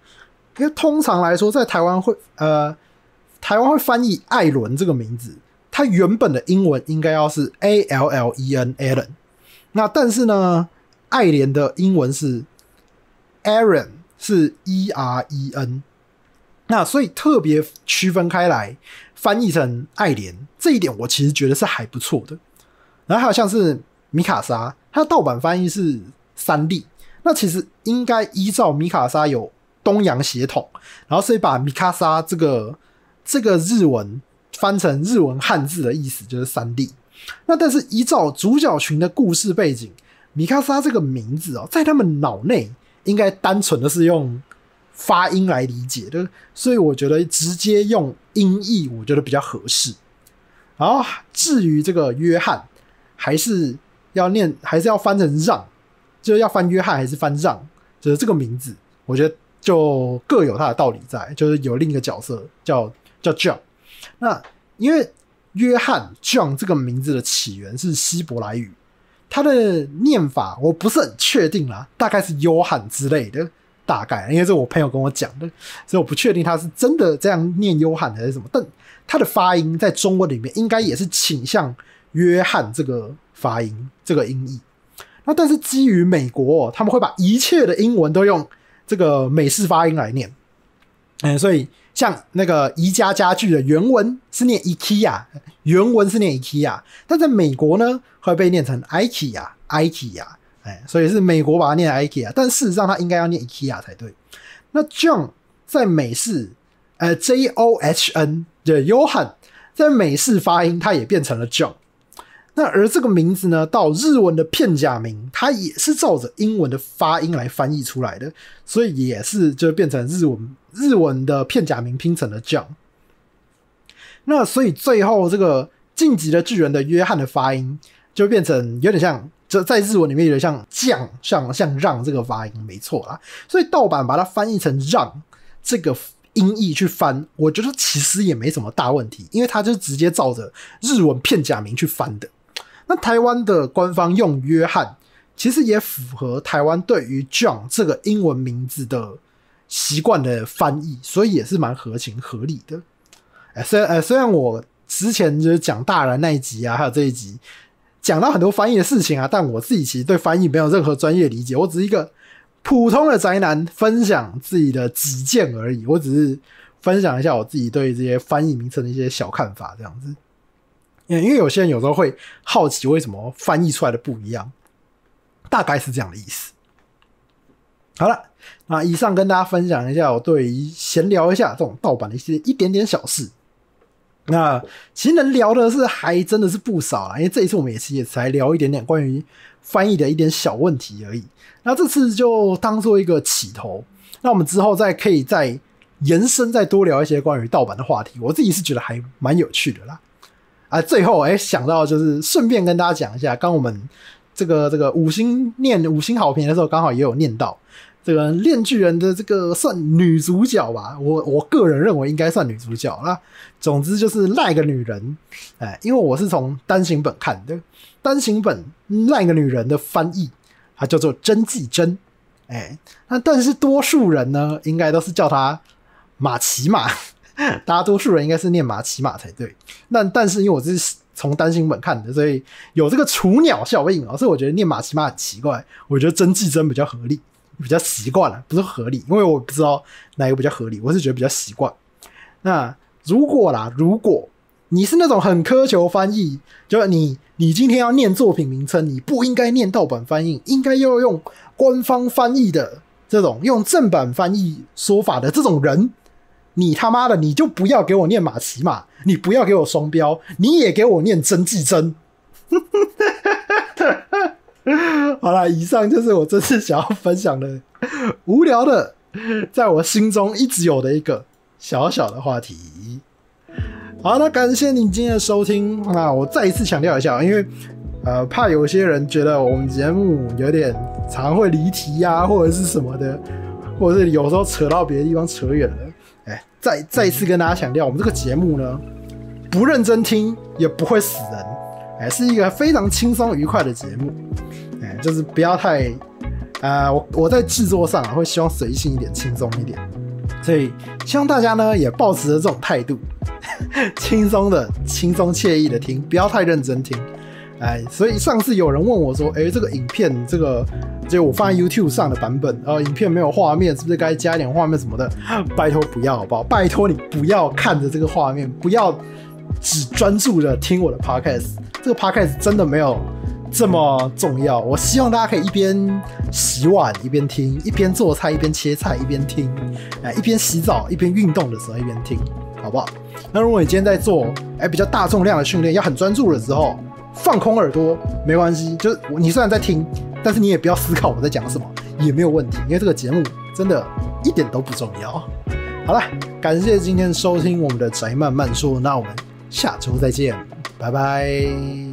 因为通常来说，在台湾会呃，台湾会翻译艾伦这个名字，它原本的英文应该要是 A L L E N Allen。那但是呢，爱莲的英文是 Aaron，是 E R E N。那所以特别区分开来，翻译成爱莲这一点，我其实觉得是还不错的。然后还有像是米卡莎，它的盗版翻译是三 D。那其实应该依照米卡莎有东洋血统，然后所以把米卡莎这个这个日文翻成日文汉字的意思就是三 D。那但是依照主角群的故事背景，米卡莎这个名字哦，在他们脑内应该单纯的是用发音来理解的，所以我觉得直接用音译我觉得比较合适。然后至于这个约翰，还是要念还是要翻成让，就是要翻约翰还是翻让？就是这个名字，我觉得就各有它的道理在，就是有另一个角色叫叫 John，那因为。约翰 John 这个名字的起源是希伯来语，他的念法我不是很确定啦，大概是约翰之类的大概，因为是我朋友跟我讲的，所以我不确定他是真的这样念约翰还是什么，但他的发音在中文里面应该也是倾向约翰这个发音这个音译。那但是基于美国，他们会把一切的英文都用这个美式发音来念，嗯，所以。像那个宜家家具的原文是念 IKEA，原文是念 IKEA，但在美国呢会被念成 IKEA，IKEA，哎，所以是美国把它念 IKEA，但事实上它应该要念 IKEA 才对。那 John 在美式，呃，J O H N 的 Johan 在美式发音它也变成了 John。那而这个名字呢，到日文的片假名，它也是照着英文的发音来翻译出来的，所以也是就变成日文。日文的片假名拼成了 John。那所以最后这个晋级的巨人的约翰的发音就变成有点像，就在日文里面有点像将，像像让这个发音没错啦。所以盗版把它翻译成让这个音译去翻，我觉得其实也没什么大问题，因为它就直接照着日文片假名去翻的。那台湾的官方用约翰，其实也符合台湾对于 John 这个英文名字的。习惯的翻译，所以也是蛮合情合理的。哎，虽然，哎，虽然我之前就是讲大然那一集啊，还有这一集，讲到很多翻译的事情啊，但我自己其实对翻译没有任何专业理解，我只是一个普通的宅男，分享自己的己见而已。我只是分享一下我自己对这些翻译名称的一些小看法，这样子。嗯，因为有些人有时候会好奇为什么翻译出来的不一样，大概是这样的意思。好了，那以上跟大家分享一下，我对于闲聊一下这种盗版的一些一点点小事。那其实能聊的是还真的是不少了，因为这一次我们也是也才聊一点点关于翻译的一点小问题而已。那这次就当做一个起头，那我们之后再可以再延伸，再多聊一些关于盗版的话题。我自己是觉得还蛮有趣的啦。啊，最后哎想到就是顺便跟大家讲一下，刚我们这个这个五星念五星好评的时候，刚好也有念到。这个《炼巨人》的这个算女主角吧，我我个人认为应该算女主角啦。总之就是赖个女人，哎，因为我是从单行本看的，单行本赖个女人的翻译，它叫做甄纪真，哎，那但是多数人呢，应该都是叫她马奇马，大家多数人应该是念马奇马才对。那但是因为我是从单行本看的，所以有这个雏鸟效应啊，所以我觉得念马奇马很奇怪，我觉得甄纪真比较合理。比较习惯了，不是合理，因为我不知道哪个比较合理，我是觉得比较习惯。那如果啦，如果你是那种很苛求翻译，就是你你今天要念作品名称，你不应该念盗版翻译，应该要用官方翻译的这种，用正版翻译说法的这种人，你他妈的你就不要给我念马奇马，你不要给我双标，你也给我念真字真。好了，以上就是我这次想要分享的 无聊的，在我心中一直有的一个小小的话题。好那感谢您今天的收听。那我再一次强调一下，因为呃，怕有些人觉得我们节目有点常会离题呀，或者是什么的，或者是有时候扯到别的地方扯远了。哎，再再一次跟大家强调，我们这个节目呢，不认真听也不会死人，哎，是一个非常轻松愉快的节目。哎，就是不要太，呃，我我在制作上会希望随性一点，轻松一点，所以希望大家呢也保持着这种态度，轻松的、轻松惬意的听，不要太认真听。哎，所以上次有人问我说，哎，这个影片这个就我放在 YouTube 上的版本，呃，影片没有画面，是不是该加一点画面什么的？拜托不要，好不好？拜托你不要看着这个画面，不要只专注的听我的 Podcast，这个 Podcast 真的没有。这么重要，我希望大家可以一边洗碗一边听，一边做菜一边切菜一边听，哎，一边洗澡一边运动的时候一边听，好不好？那如果你今天在做哎比较大重量的训练，要很专注的时候，放空耳朵没关系，就是你虽然在听，但是你也不要思考我在讲什么，也没有问题，因为这个节目真的一点都不重要。好了，感谢今天收听我们的宅漫漫说，那我们下周再见，拜拜。